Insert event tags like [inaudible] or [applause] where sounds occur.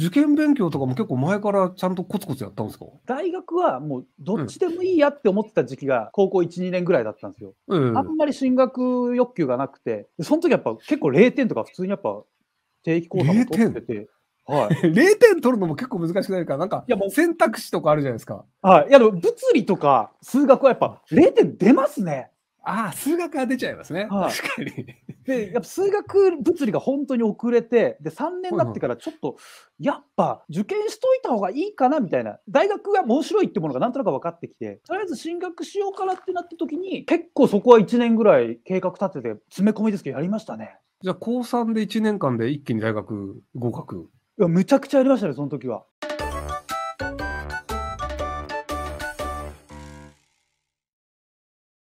受験勉強とかも結構前からちゃんとコツコツやったんですか大学はもうどっちでもいいやって思ってた時期が高校1、2年ぐらいだったんですよ。あんまり進学欲求がなくて、その時やっぱ結構0点とか普通にやっぱ定期講座も取ってて。はい、0 [laughs] 点取るのも結構難しくないから、なんか選択肢とかあるじゃないですか。はい、いや、でも物理とか数学はやっぱ0点出ますね。ああ、数学は出ちゃいますね。はい、確かに。でやっぱ数学物理が本当に遅れてで3年になってからちょっとやっぱ受験しといた方がいいかなみたいな大学が面白いってものがなんとなく分かってきてとりあえず進学しようかなってなった時に結構そこは1年ぐらい計画立てて詰め込みですけどやりましたね。じゃあ高3で1年間で一気に大学合格いやむちゃくちゃやりましたねその時は。